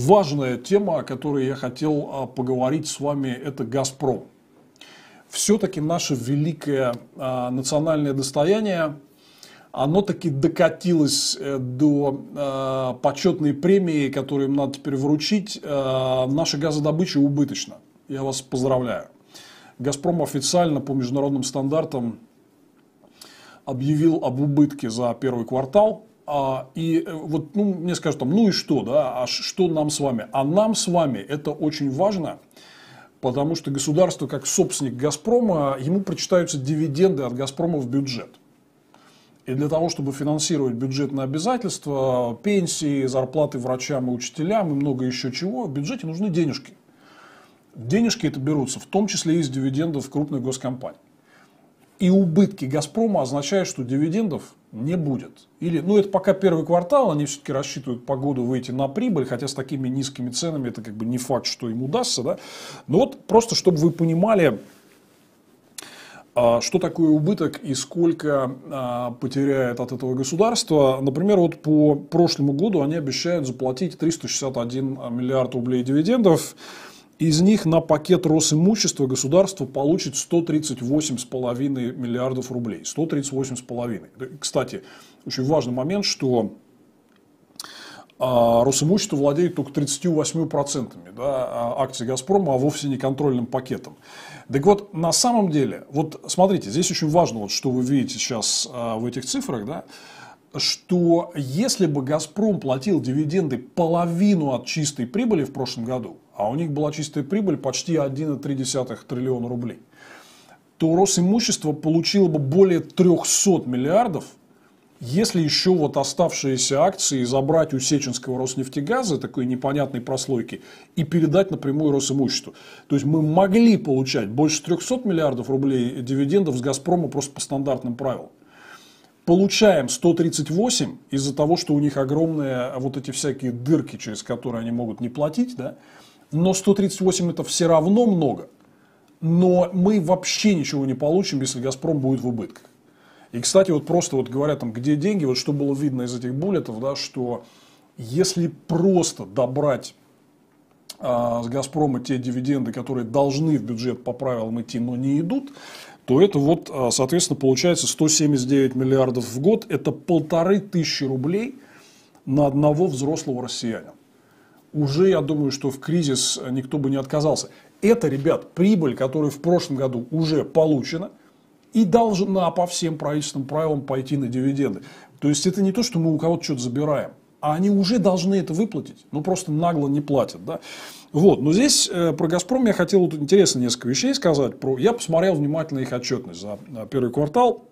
Важная тема, о которой я хотел а, поговорить с вами, это «Газпром». Все-таки наше великое а, национальное достояние, оно таки докатилось э, до а, почетной премии, которую им надо теперь вручить. Э, наша газодобыча убыточна. Я вас поздравляю. «Газпром» официально по международным стандартам объявил об убытке за первый квартал – а, и э, вот ну, мне скажут там, ну и что, да, а что нам с вами? А нам с вами это очень важно, потому что государство как собственник «Газпрома», ему прочитаются дивиденды от «Газпрома» в бюджет. И для того, чтобы финансировать бюджетные обязательства, пенсии, зарплаты врачам и учителям и много еще чего, в бюджете нужны денежки. Денежки это берутся, в том числе и из дивидендов крупных госкомпаний. И убытки «Газпрома» означают, что дивидендов не будет. Или, ну это пока первый квартал, они все-таки рассчитывают по году выйти на прибыль, хотя с такими низкими ценами это как бы не факт, что им удастся, да. Но вот просто, чтобы вы понимали, а, что такое убыток и сколько а, потеряет от этого государство? Например, вот по прошлому году они обещают заплатить 361 а, миллиард рублей дивидендов. Из них на пакет Росимущества государство получит 138,5 миллиардов рублей. 138,5. Кстати, очень важный момент, что а, Росимущество владеет только 38% да, а, акций «Газпрома», а вовсе не контрольным пакетом. Так вот, на самом деле, вот смотрите, здесь очень важно, вот, что вы видите сейчас а, в этих цифрах, да, что если бы «Газпром» платил дивиденды половину от чистой прибыли в прошлом году, а у них была чистая прибыль почти 1,3 триллиона рублей, то Росимущество получило бы более 300 миллиардов, если еще вот оставшиеся акции забрать у сеченского Роснефтегаза, такой непонятной прослойки, и передать напрямую Росимуществу. То есть мы могли получать больше 300 миллиардов рублей дивидендов с «Газпрома» просто по стандартным правилам получаем 138 из-за того, что у них огромные вот эти всякие дырки, через которые они могут не платить, да, но 138 это все равно много. Но мы вообще ничего не получим, если «Газпром» будет в убытках. И, кстати, вот просто вот говорят там, где деньги, вот что было видно из этих буллетов, да, что если просто добрать а, с «Газпрома» те дивиденды, которые должны в бюджет по правилам идти, но не идут, то это вот, а, соответственно, получается 179 миллиардов в год. Это полторы тысячи рублей на одного взрослого россиянина. Уже, я думаю, что в кризис а, никто бы не отказался. Это, ребят, прибыль, которая в прошлом году уже получена и должна по всем правительственным правилам пойти на дивиденды. То есть это не то, что мы у кого-то что-то забираем а они уже должны это выплатить. Ну, просто нагло не платят. Да? Вот. Но здесь э, про «Газпром» я хотел вот, интересно несколько вещей сказать. Про... Я посмотрел внимательно их отчетность за э, первый квартал.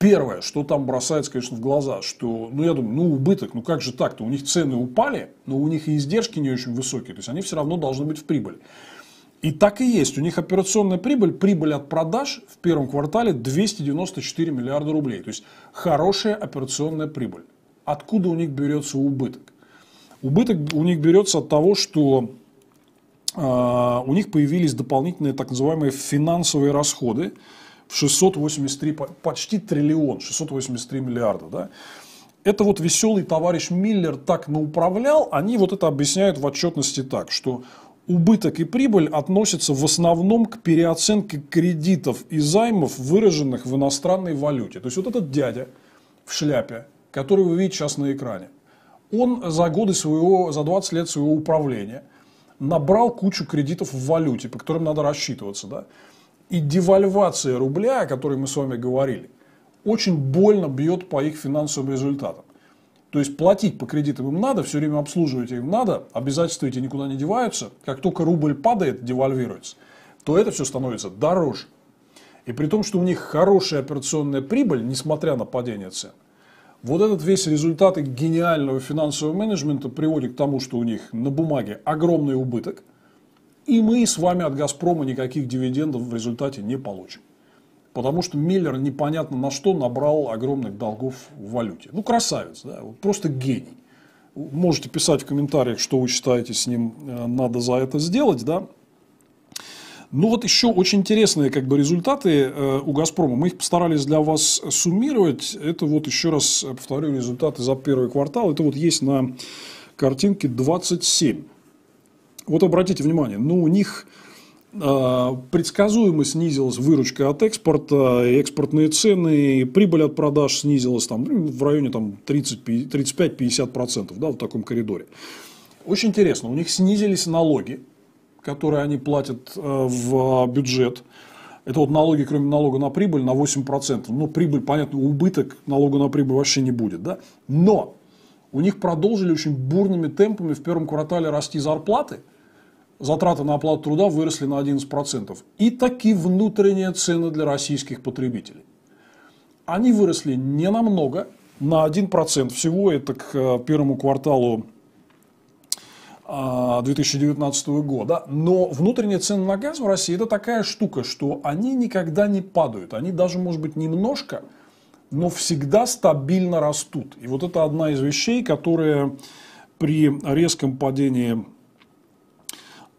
Первое, что там бросается, конечно, в глаза, что, ну, я думаю, ну, убыток, ну, как же так-то? У них цены упали, но у них и издержки не очень высокие, то есть, они все равно должны быть в прибыль. И так и есть. У них операционная прибыль, прибыль от продаж в первом квартале 294 миллиарда рублей. То есть, хорошая операционная прибыль. Откуда у них берется убыток? Убыток у них берется от того, что а, у них появились дополнительные так называемые финансовые расходы в 683, почти триллион, 683 миллиарда. Да? Это вот веселый товарищ Миллер так науправлял, они вот это объясняют в отчетности так, что убыток и прибыль относятся в основном к переоценке кредитов и займов, выраженных в иностранной валюте. То есть вот этот дядя в шляпе, который вы видите сейчас на экране, он за годы своего, за 20 лет своего управления набрал кучу кредитов в валюте, по которым надо рассчитываться. Да? И девальвация рубля, о которой мы с вами говорили, очень больно бьет по их финансовым результатам. То есть платить по кредитам им надо, все время обслуживать им надо, обязательства эти никуда не деваются. Как только рубль падает, девальвируется, то это все становится дороже. И при том, что у них хорошая операционная прибыль, несмотря на падение цен. Вот этот весь результат их гениального финансового менеджмента приводит к тому, что у них на бумаге огромный убыток, и мы с вами от «Газпрома» никаких дивидендов в результате не получим. Потому что Миллер непонятно на что набрал огромных долгов в валюте. Ну, красавец, да, просто гений. Можете писать в комментариях, что вы считаете с ним э, надо за это сделать, да. Ну вот еще очень интересные как бы результаты э, у «Газпрома». Мы их постарались для вас суммировать. Это вот еще раз э, повторю результаты за первый квартал. Это вот есть на картинке 27. Вот обратите внимание, ну у них э, предсказуемо снизилась выручка от экспорта, экспортные цены, прибыль от продаж снизилась там, ну, в районе там, 35-50%, да, в таком коридоре. Очень интересно, у них снизились налоги, которые они платят э, в а, бюджет. Это вот налоги, кроме налога на прибыль, на 8%. но ну, прибыль, понятно, убыток налога на прибыль вообще не будет. Да? Но у них продолжили очень бурными темпами в первом квартале расти зарплаты. Затраты на оплату труда выросли на 11%. И такие внутренние цены для российских потребителей. Они выросли не намного, на 1% всего, это к э, первому кварталу 2019 а, года. Но внутренние цены на газ в России это такая штука, что они никогда не падают. Они даже, может быть, немножко, но всегда стабильно растут. И вот это одна из вещей, которая при резком падении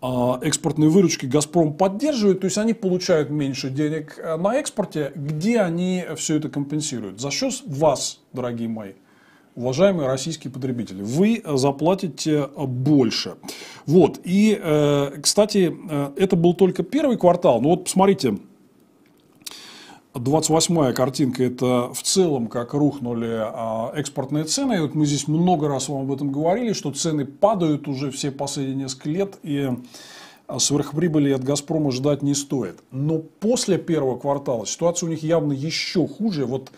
а, экспортной выручки «Газпром» поддерживает, то есть они получают меньше денег э, на экспорте, где они все это компенсируют? За счет вас, дорогие мои уважаемые российские потребители, вы э, заплатите э, больше. Вот. И, э, кстати, это был только первый квартал. Но ну вот посмотрите, 28-я картинка – это в целом, как рухнули а, экспортные цены. И вот мы здесь много раз вам об этом говорили, что цены падают уже все последние несколько лет, и сверхприбыли от «Газпрома» ждать не стоит. Но после первого квартала ситуация у них явно еще хуже. Вот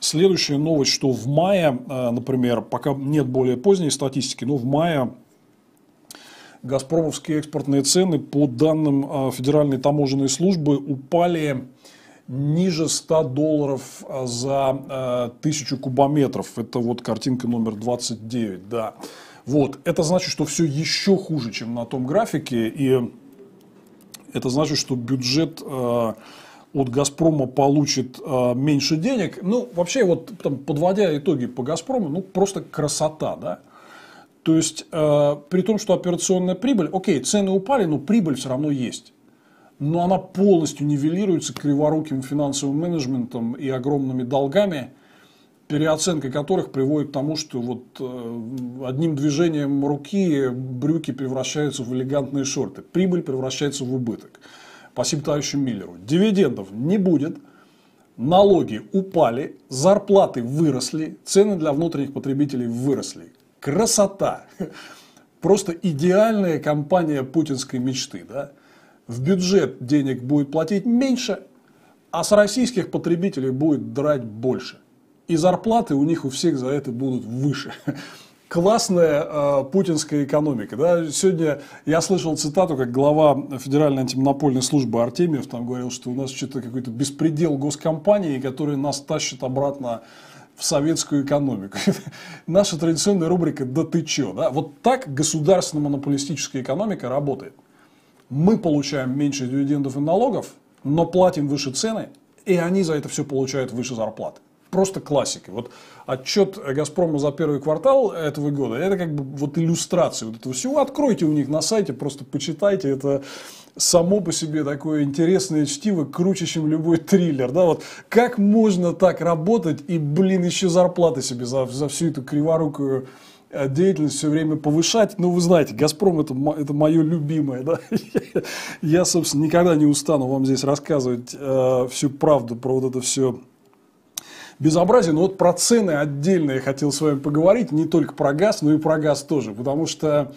Следующая новость, что в мае, э, например, пока нет более поздней статистики, но в мае газпромовские экспортные цены по данным э, Федеральной таможенной службы упали ниже 100 долларов э, за тысячу кубометров. Это вот картинка номер 29, да. Вот, это значит, что все еще хуже, чем на том графике, и это значит, что бюджет от «Газпрома» получит э, меньше денег. Ну, вообще, вот там, подводя итоги по «Газпрому», ну, просто красота, да? То есть, э, при том, что операционная прибыль, окей, цены упали, но прибыль все равно есть. Но она полностью нивелируется криворуким финансовым менеджментом и огромными долгами, переоценка которых приводит к тому, что вот а, одним движением руки брюки превращаются в элегантные шорты, прибыль превращается в убыток спасибо Симтаевичу Миллеру. Дивидендов не будет, налоги упали, зарплаты выросли, цены для внутренних потребителей выросли. Красота! Просто идеальная компания путинской мечты. Да? В бюджет денег будет платить меньше, а с российских потребителей будет драть больше. И зарплаты у них у всех за это будут выше классная э, путинская экономика. Да? Сегодня я слышал цитату, как глава Федеральной антимонопольной службы Артемьев там говорил, что у нас что-то какой-то беспредел госкомпании, который нас тащит обратно в советскую экономику. Наша традиционная рубрика «Да ты чё?». Да? Вот так государственно-монополистическая экономика работает. Мы получаем меньше дивидендов и налогов, но платим выше цены, и они за это все получают выше зарплаты просто классикой. Вот отчет «Газпрома» за первый квартал этого года, это как бы вот иллюстрация вот этого всего. Откройте у них на сайте, просто почитайте. Это само по себе такое интересное чтиво, круче, чем любой триллер. Да? Вот как можно так работать и, блин, еще зарплаты себе за, за всю эту криворукую э, деятельность все время повышать. Ну, вы знаете, «Газпром» это, – это мое любимое. Да? Я, собственно, никогда не устану вам здесь рассказывать э, всю правду про вот это все безобразие. Но вот про цены отдельно я хотел с вами поговорить, не только про газ, но и про газ тоже, потому что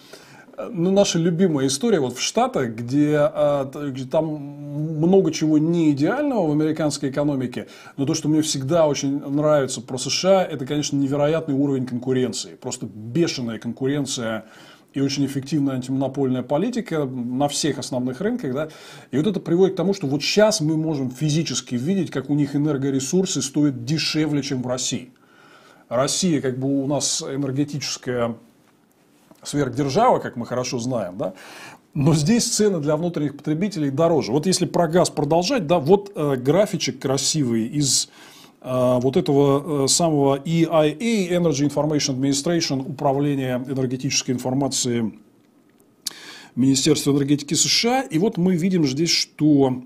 э, ну, наша любимая история вот в Штатах, где, э, где там много чего не идеального в американской экономике, но то, что мне всегда очень нравится про США, это, конечно, невероятный уровень конкуренции, просто бешеная конкуренция и очень эффективная антимонопольная политика на всех основных рынках. Да? И вот это приводит к тому, что вот сейчас мы можем физически видеть, как у них энергоресурсы стоят дешевле, чем в России. Россия, как бы у нас энергетическая сверхдержава, как мы хорошо знаем, да? но здесь цены для внутренних потребителей дороже. Вот если про газ продолжать, да, вот э, графичек красивый из а, вот этого э, самого EIA, Energy Information Administration, Управления энергетической информации Министерства энергетики США. И вот мы видим здесь, что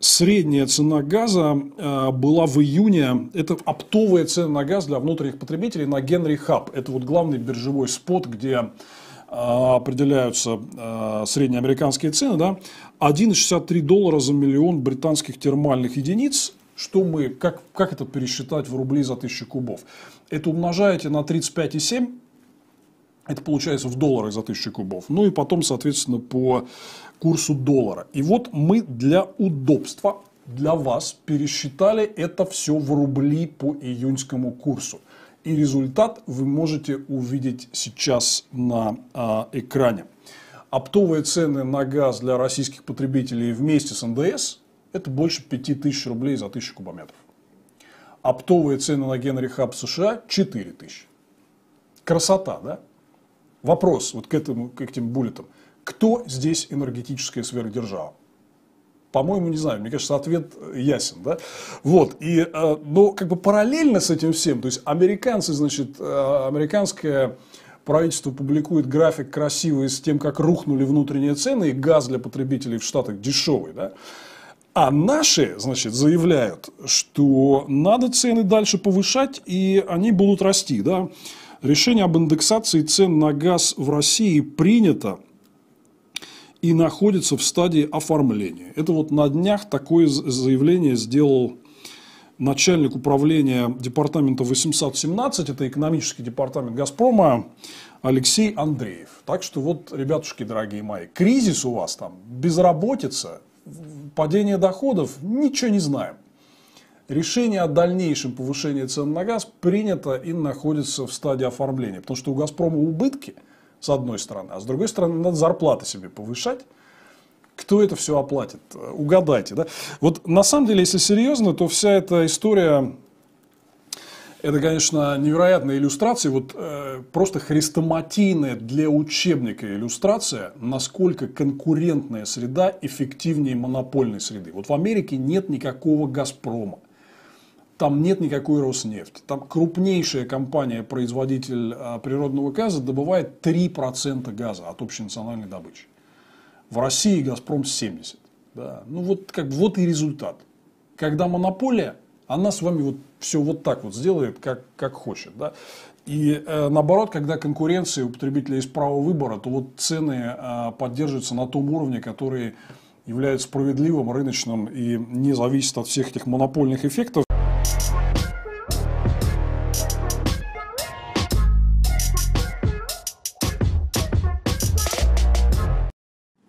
средняя цена газа э, была в июне, это оптовая цена на газ для внутренних потребителей на Генри Хаб. Это вот главный биржевой спот, где э, определяются среднеамериканские цены, да, 1,63 доллара за миллион британских термальных единиц, что мы, как, как это пересчитать в рубли за 1000 кубов? Это умножаете на 35,7, это получается в долларах за 1000 кубов. Ну и потом, соответственно, по курсу доллара. И вот мы для удобства, для вас пересчитали это все в рубли по июньскому курсу. И результат вы можете увидеть сейчас на а, экране. Оптовые цены на газ для российских потребителей вместе с НДС это больше 5000 рублей за 1000 кубометров. Оптовые цены на Генри Хаб США 4000. Красота, да? Вопрос вот к, этому, к этим буллетам. Кто здесь энергетическая сверхдержава? По-моему, не знаю, мне кажется, ответ э, ясен, да? Вот, и, э, но как бы параллельно с этим всем, то есть американцы, значит, э, американское правительство публикует график красивый с тем, как рухнули внутренние цены, и газ для потребителей в Штатах дешевый, да, а наши, значит, заявляют, что надо цены дальше повышать, и они будут расти. Да? Решение об индексации цен на газ в России принято и находится в стадии оформления. Это вот на днях такое заявление сделал начальник управления департамента 817, это экономический департамент «Газпрома», Алексей Андреев. Так что вот, ребятушки дорогие мои, кризис у вас там, безработица – падение доходов, ничего не знаем. Решение о дальнейшем повышении цен на газ принято и находится в стадии оформления. Потому что у «Газпрома» убытки, с одной стороны, а с другой стороны, надо зарплаты себе повышать. Кто это все оплатит? Угадайте. Да? Вот на самом деле, если серьезно, то вся эта история это, конечно, невероятная иллюстрация, вот э, просто хрестоматийная для учебника иллюстрация, насколько конкурентная среда эффективнее монопольной среды. Вот в Америке нет никакого «Газпрома», там нет никакой Роснефти. Там крупнейшая компания-производитель а, природного газа добывает 3% газа от общей национальной добычи. В России «Газпром» 70%. Да. Ну вот, как, вот и результат. Когда монополия, она с вами вот все вот так вот сделает, как, как хочет. Да? И э, наоборот, когда конкуренция у потребителя есть право выбора, то вот цены э, поддерживаются на том уровне, который является справедливым, рыночным и не зависит от всех этих монопольных эффектов.